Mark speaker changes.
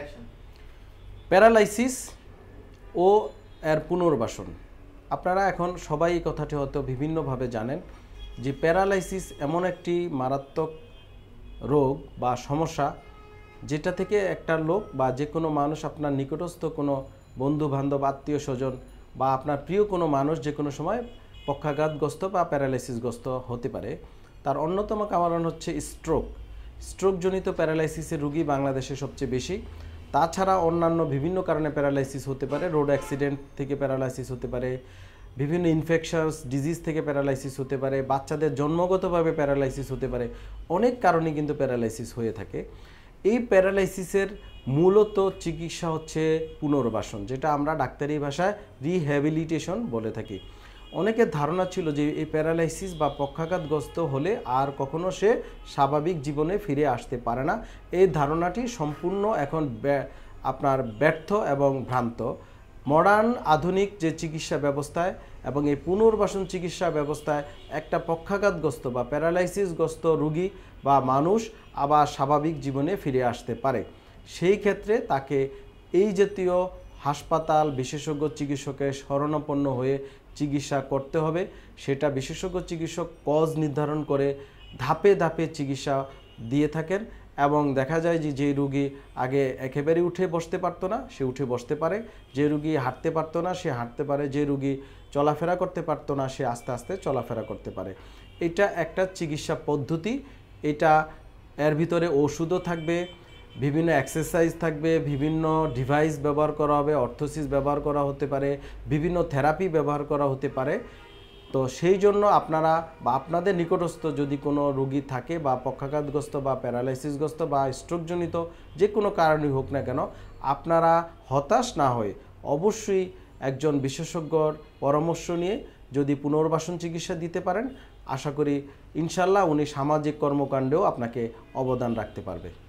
Speaker 1: action. Paralysis ও এর পুনর্বাসন আপনারা এখন সবাই এই কথাটি হয়তো বিভিন্নভাবে জানেন যে প্যারালাইসিস এমন একটি মারাত্মক রোগ বা সমস্যা যেটা থেকে একটা লোক বা যে কোনো মানুষ আপনার নিকটস্থ কোনো বন্ধু বান্ধব আত্মীয় স্বজন বা আপনার প্রিয় কোনো মানুষ যে কোনো সময় পক্ষাঘাতগ্রস্ত বা প্যারালাইসিসগ্রস্ত হতে পারে তার অন্যতম কারণ হচ্ছে স্ট্রোক স্ট্রোকজনিত প্যারালাইসিসের রুগী বাংলাদেশে সবচেয়ে বেশি তাছাড়া অন্যান্য বিভিন্ন কারণে প্যারালাইসিস হতে পারে রোড অ্যাক্সিডেন্ট থেকে প্যারালাইসিস হতে পারে বিভিন্ন ইনফেকশনস ডিজিজ থেকে প্যারালাইসিস হতে পারে বাচ্চাদের জন্মগতভাবে প্যারালাইসিস হতে পারে অনেক কারণে কিন্তু প্যারালাইসিস হয়ে থাকে এই প্যারালাইসিসের মূলত চিকিৎসা হচ্ছে পুনর্বাসন যেটা আমরা ডাক্তারি ভাষায় রিহ্যাবিলিটেশন বলে থাকি অনেকের ধারণা ছিল যে এই প্যারালাইসিস বা পক্ষাঘাতগ্রস্ত হলে আর কখনো সে স্বাভাবিক জীবনে ফিরে আসতে পারে না এই ধারণাটি সম্পূর্ণ এখন আপনার ব্যর্থ এবং ভ্রান্ত মডার্ন আধুনিক যে চিকিৎসা ব্যবস্থায় এবং এই পুনর্বাসন চিকিৎসা ব্যবস্থায় একটা পক্ষাঘাতগ্রস্ত বা প্যারালাইসিসগ্রস্ত রুগী বা মানুষ আবার স্বাভাবিক জীবনে ফিরে আসতে পারে সেই ক্ষেত্রে তাকে এই জাতীয় হাসপাতাল বিশেষজ্ঞ চিকিৎসকের শরণাপন্ন হয়ে চিকিৎসা করতে হবে সেটা বিশেষজ্ঞ চিকিৎসক কজ নির্ধারণ করে ধাপে ধাপে চিকিৎসা দিয়ে থাকেন এবং দেখা যায় যে যে রুগী আগে একেবারেই উঠে বসতে পারতো না সে উঠে বসতে পারে যে রুগী হাঁটতে পারতো না সে হাঁটতে পারে যে রুগী চলাফেরা করতে পারতো না সে আস্তে আস্তে চলাফেরা করতে পারে এটা একটা চিকিৎসা পদ্ধতি এটা এর ভিতরে ওষুধও থাকবে বিভিন্ন এক্সারসাইজ থাকবে বিভিন্ন ডিভাইস ব্যবহার করা হবে অর্থোসিস ব্যবহার করা হতে পারে বিভিন্ন থেরাপি ব্যবহার করা হতে পারে তো সেই জন্য আপনারা বা আপনাদের নিকটস্থ যদি কোনো রোগী থাকে বা পক্ষাঘাতগ্রস্ত বা প্যারালাইসিসগ্রস্ত বা স্ট্রোকজনিত যে কোনো কারণই হোক না কেন আপনারা হতাশ না হয়ে অবশ্যই একজন বিশেষজ্ঞর পরামর্শ নিয়ে যদি পুনর্বাসন চিকিৎসা দিতে পারেন আশা করি ইনশাল্লাহ উনি সামাজিক কর্মকাণ্ডেও আপনাকে অবদান রাখতে পারবে